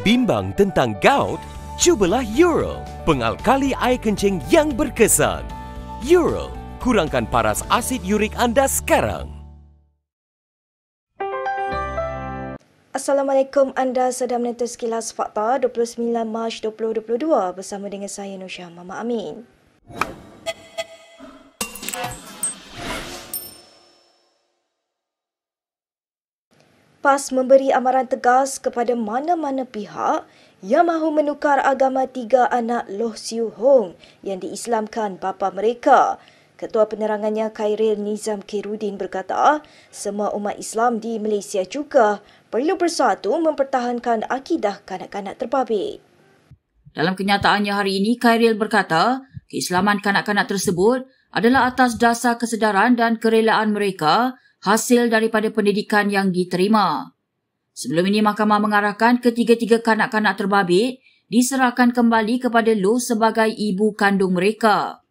Bimbang tentang gout? Cubalah Euro, pengalkali air kencing yang berkesan. Euro, kurangkan paras asid urik anda sekarang. Assalamualaikum, anda sedang menonton sekilas fakta 29 Mac 2022 bersama dengan saya Nusyah Mama Amin. PAS memberi amaran tegas kepada mana-mana pihak yang mahu menukar agama tiga anak Loh Siu Hong yang diislamkan bapa mereka. Ketua penerangannya Khairil Nizam Kirudin berkata, semua umat Islam di Malaysia juga perlu bersatu mempertahankan akidah kanak-kanak terbabit. Dalam kenyataannya hari ini, Khairil berkata, keislaman kanak-kanak tersebut adalah atas dasar kesedaran dan kerelaan mereka hasil daripada pendidikan yang diterima. Sebelum ini mahkamah mengarahkan ketiga-tiga kanak-kanak terbabit diserahkan kembali kepada Lu sebagai ibu kandung mereka.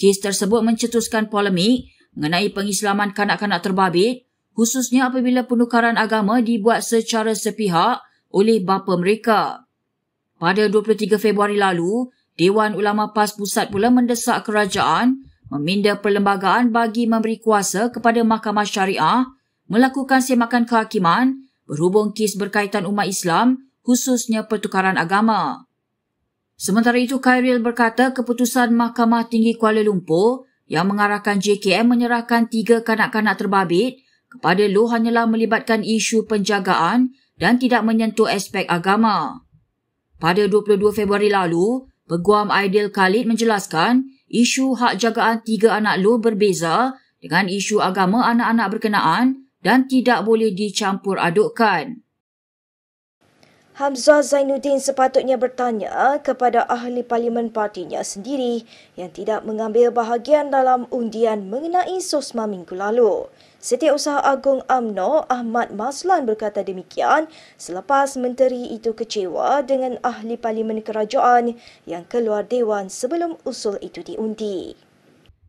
Kes tersebut mencetuskan polemik mengenai pengislaman kanak-kanak terbabit khususnya apabila penukaran agama dibuat secara sepihak oleh bapa mereka. Pada 23 Februari lalu, Dewan Ulama PAS Pusat pula mendesak kerajaan meminda perlembagaan bagi memberi kuasa kepada Mahkamah Syariah melakukan semakan kehakiman berhubung kes berkaitan umat Islam khususnya pertukaran agama. Sementara itu, Khairil berkata keputusan Mahkamah Tinggi Kuala Lumpur yang mengarahkan JKM menyerahkan tiga kanak-kanak terbabit kepada Lu hanyalah melibatkan isu penjagaan dan tidak menyentuh aspek agama. Pada 22 Februari lalu, Peguam Aidil Khalid menjelaskan isu hak jagaan tiga anak lu berbeza dengan isu agama anak-anak berkenaan dan tidak boleh dicampur adukkan. Hamzah Zainuddin sepatutnya bertanya kepada ahli parlimen partinya sendiri yang tidak mengambil bahagian dalam undian mengenai SOSMA minggu lalu. Setiausaha Agong AMNO Ahmad Maslan berkata demikian selepas menteri itu kecewa dengan ahli parlimen kerajaan yang keluar dewan sebelum usul itu diundi.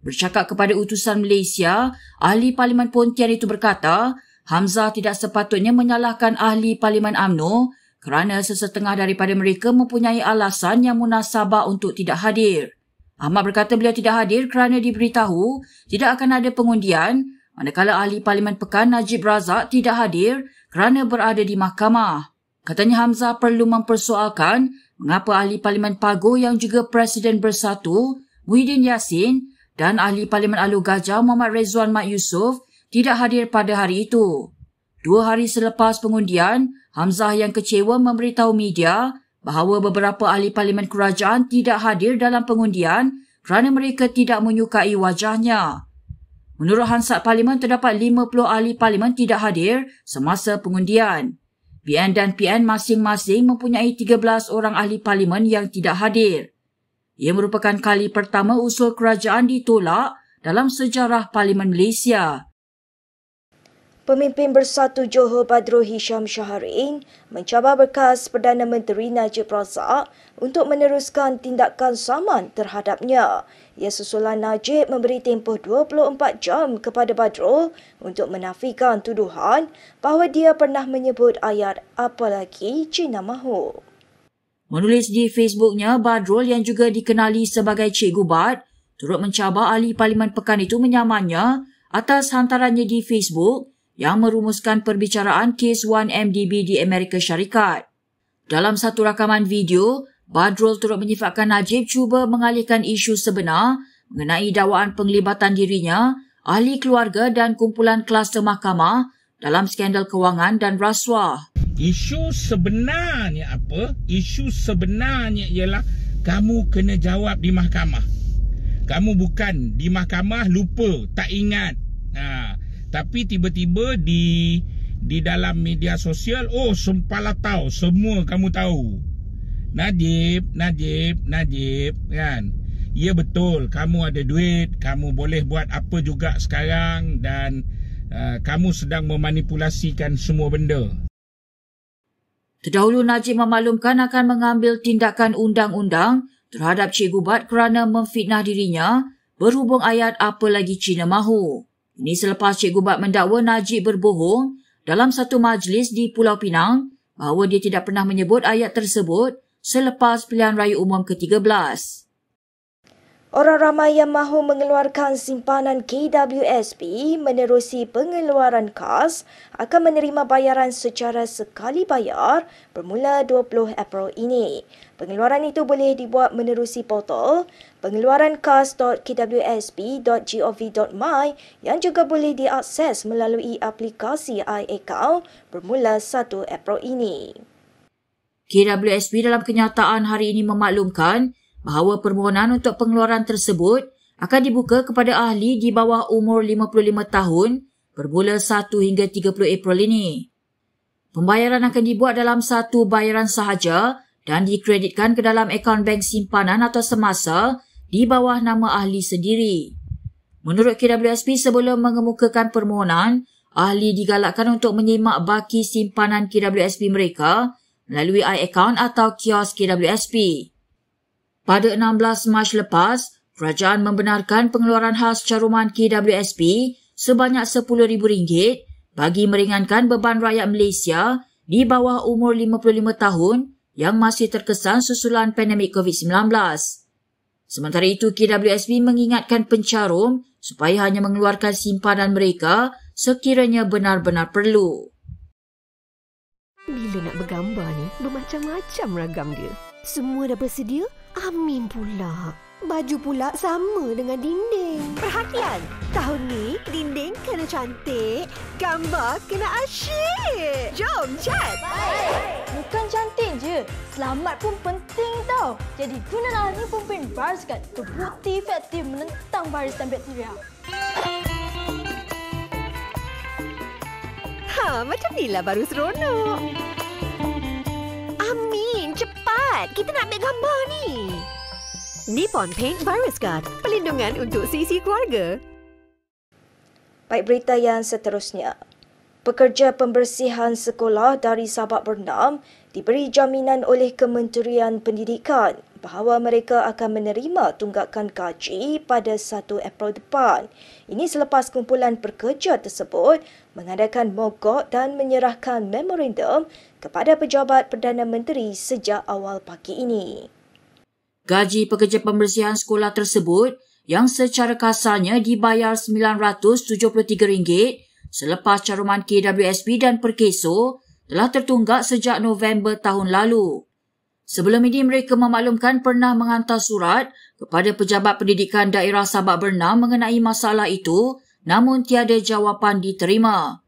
Bercakap kepada utusan Malaysia, ahli parlimen Pontian itu berkata, Hamzah tidak sepatutnya menyalahkan ahli parlimen AMNO kerana sesetengah daripada mereka mempunyai alasan yang munasabah untuk tidak hadir. Ahmad berkata beliau tidak hadir kerana diberitahu tidak akan ada pengundian manakala ahli Parlimen Pekan Najib Razak tidak hadir kerana berada di mahkamah. Katanya Hamzah perlu mempersoalkan mengapa ahli Parlimen Pago yang juga Presiden Bersatu, Muhyiddin Yassin dan ahli Parlimen Alu Gajah Muhammad Rezuan Mat Yusof tidak hadir pada hari itu. Dua hari selepas pengundian, Hamzah yang kecewa memberitahu media bahawa beberapa ahli parlimen kerajaan tidak hadir dalam pengundian kerana mereka tidak menyukai wajahnya. Menurut Hansat Parlimen, terdapat 50 ahli parlimen tidak hadir semasa pengundian. BN dan PN masing-masing mempunyai 13 orang ahli parlimen yang tidak hadir. Ia merupakan kali pertama usul kerajaan ditolak dalam sejarah Parlimen Malaysia. Pemimpin Bersatu Johor Badru Hisham Shaharin mencabar bekas Perdana Menteri Najib Razak untuk meneruskan tindakan saman terhadapnya. Ia susulan Najib memberi tempoh 24 jam kepada Badrul untuk menafikan tuduhan bahawa dia pernah menyebut ayat apalagi Cina Mahu. Menulis di Facebooknya, Badrul yang juga dikenali sebagai Cikgu Bad turut mencabar ahli Parlimen Pekan itu menyamannya atas hantarannya di Facebook yang merumuskan perbicaraan kes 1MDB di Amerika Syarikat. Dalam satu rakaman video, Badrul turut menyifatkan Najib cuba mengalihkan isu sebenar mengenai dakwaan penglibatan dirinya, ahli keluarga dan kumpulan kluster mahkamah dalam skandal kewangan dan rasuah. Isu sebenarnya apa? Isu sebenarnya ialah kamu kena jawab di mahkamah. Kamu bukan di mahkamah lupa, tak ingat tapi tiba-tiba di di dalam media sosial oh sempala tahu semua kamu tahu Najib Najib Najib kan ya betul kamu ada duit kamu boleh buat apa juga sekarang dan uh, kamu sedang memanipulasikan semua benda Terdahulu Najib memaklumkan akan mengambil tindakan undang-undang terhadap Cikgu Bat kerana memfitnah dirinya berhubung ayat apa lagi Cina mahu. Ini selepas Cikgu Bat mendakwa Najib berbohong dalam satu majlis di Pulau Pinang bahawa dia tidak pernah menyebut ayat tersebut selepas pilihan raya umum ke-13. Orang ramai yang mahu mengeluarkan simpanan KWSP menerusi pengeluaran kas akan menerima bayaran secara sekali bayar bermula 20 April ini. Pengeluaran itu boleh dibuat menerusi portal pengeluarankas.kwsp.gov.my yang juga boleh diakses melalui aplikasi iAccount bermula 1 April ini. KWSP dalam kenyataan hari ini memaklumkan bahawa permohonan untuk pengeluaran tersebut akan dibuka kepada ahli di bawah umur 55 tahun bermula 1 hingga 30 April ini. Pembayaran akan dibuat dalam satu bayaran sahaja dan dikreditkan ke dalam akaun bank simpanan atau semasa di bawah nama ahli sendiri. Menurut KWSP sebelum mengemukakan permohonan, ahli digalakkan untuk menyimak baki simpanan KWSP mereka melalui i-account atau kios KWSP. Pada 16 Mac lepas, kerajaan membenarkan pengeluaran khas caruman KWSP sebanyak RM10,000 bagi meringankan beban rakyat Malaysia di bawah umur 55 tahun yang masih terkesan susulan pandemik COVID-19. Sementara itu, KWSP mengingatkan pencarum supaya hanya mengeluarkan simpanan mereka sekiranya benar-benar perlu. Bila nak bergambar ni, bermacam-macam ragam dia. Semua dah bersedia? Amin pula. Baju pula sama dengan dinding. Perhatian! Tahun ni, dinding kena cantik. Gambar kena asyik. Jom, chat! Baik! Bukan cantik je. Selamat pun penting tau. Jadi gunalah ni pemimpin virus kan. Terbukti efektif menentang virus dan bakteria. Ha, macam ni lah baru seronok. Dad, kita nak ambil gambar ni. Nippon Paint Virus Guard, pelindungan untuk sisi keluarga. Baik berita yang seterusnya. Pekerja pembersihan sekolah dari Sabah Bernam diberi jaminan oleh Kementerian Pendidikan bahawa mereka akan menerima tunggakan gaji pada 1 April depan. Ini selepas kumpulan pekerja tersebut mengadakan mogok dan menyerahkan memorandum kepada pejabat Perdana Menteri sejak awal pagi ini. Gaji pekerja pembersihan sekolah tersebut yang secara kasarnya dibayar RM973 selepas caruman KWSP dan Perkeso telah tertunggak sejak November tahun lalu. Sebelum ini mereka memaklumkan pernah menghantar surat kepada pejabat pendidikan daerah Sabak Bernam mengenai masalah itu namun tiada jawapan diterima.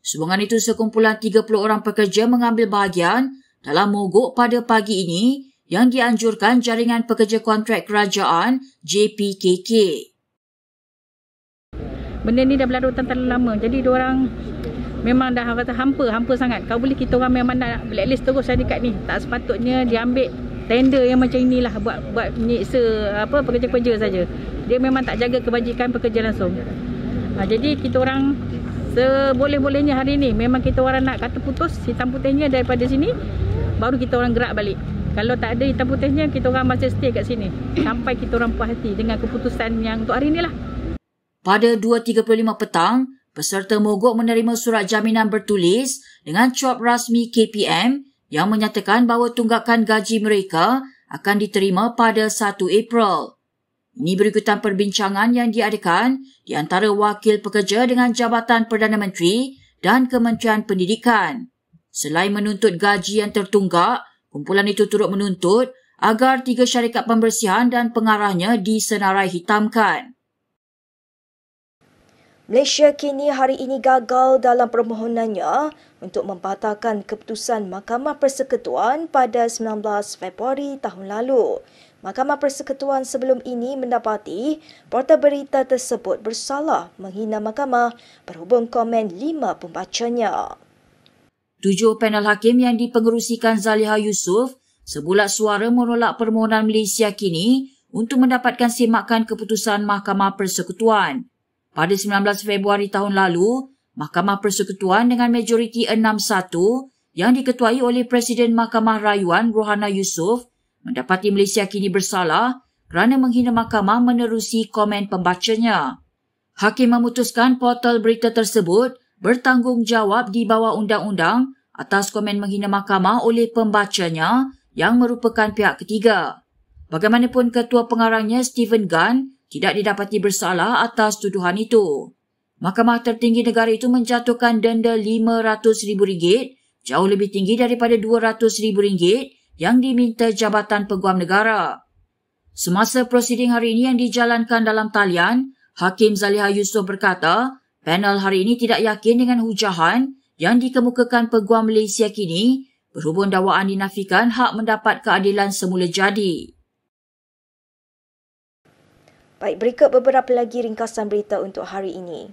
Sebuah itu sekumpulan 30 orang pekerja mengambil bahagian dalam mogok pada pagi ini yang dianjurkan jaringan pekerja kontrak kerajaan JPKK. Benda ni dah berlaku terlalu lama. Jadi orang memang dah kata hampa hampa sangat kau boleh kita orang memang nak blacklist terus syarikat ni tak sepatutnya dia ambil tender yang macam inilah buat buat menyiksa apa pekerja-pekerja saja dia memang tak jaga kebajikan pekerja langsung ha, jadi kita orang seboleh-bolehnya hari ni memang kita orang nak kata putus hitam putihnya daripada sini baru kita orang gerak balik kalau tak ada hitam putihnya kita orang masih stay kat sini sampai kita orang puas hati dengan keputusan yang untuk hari lah. pada 2.35 petang, peserta mogok menerima surat jaminan bertulis dengan cop rasmi KPM yang menyatakan bahawa tunggakan gaji mereka akan diterima pada 1 April. Ini berikutan perbincangan yang diadakan di antara wakil pekerja dengan Jabatan Perdana Menteri dan Kementerian Pendidikan. Selain menuntut gaji yang tertunggak, kumpulan itu turut menuntut agar tiga syarikat pembersihan dan pengarahnya disenarai hitamkan. Malaysia kini hari ini gagal dalam permohonannya untuk membatalkan keputusan Mahkamah Persekutuan pada 19 Februari tahun lalu. Mahkamah Persekutuan sebelum ini mendapati portal berita tersebut bersalah menghina mahkamah berhubung komen lima pembacanya. Tujuh panel hakim yang dipengerusikan Zaliha Yusof sebulat suara menolak permohonan Malaysia kini untuk mendapatkan semakan keputusan Mahkamah Persekutuan pada 19 Februari tahun lalu, Mahkamah Persekutuan dengan majoriti 6-1 yang diketuai oleh Presiden Mahkamah Rayuan Rohana Yusof mendapati Malaysia kini bersalah kerana menghina mahkamah menerusi komen pembacanya. Hakim memutuskan portal berita tersebut bertanggungjawab di bawah undang-undang atas komen menghina mahkamah oleh pembacanya yang merupakan pihak ketiga. Bagaimanapun ketua pengarangnya Stephen Gunn tidak didapati bersalah atas tuduhan itu. Mahkamah tertinggi negara itu menjatuhkan denda rm ringgit, jauh lebih tinggi daripada rm ringgit yang diminta Jabatan Peguam Negara. Semasa prosiding hari ini yang dijalankan dalam talian, Hakim Zaliha Yusof berkata panel hari ini tidak yakin dengan hujahan yang dikemukakan Peguam Malaysia kini berhubung dakwaan dinafikan hak mendapat keadilan semula jadi. Baik, berikut beberapa lagi ringkasan berita untuk hari ini.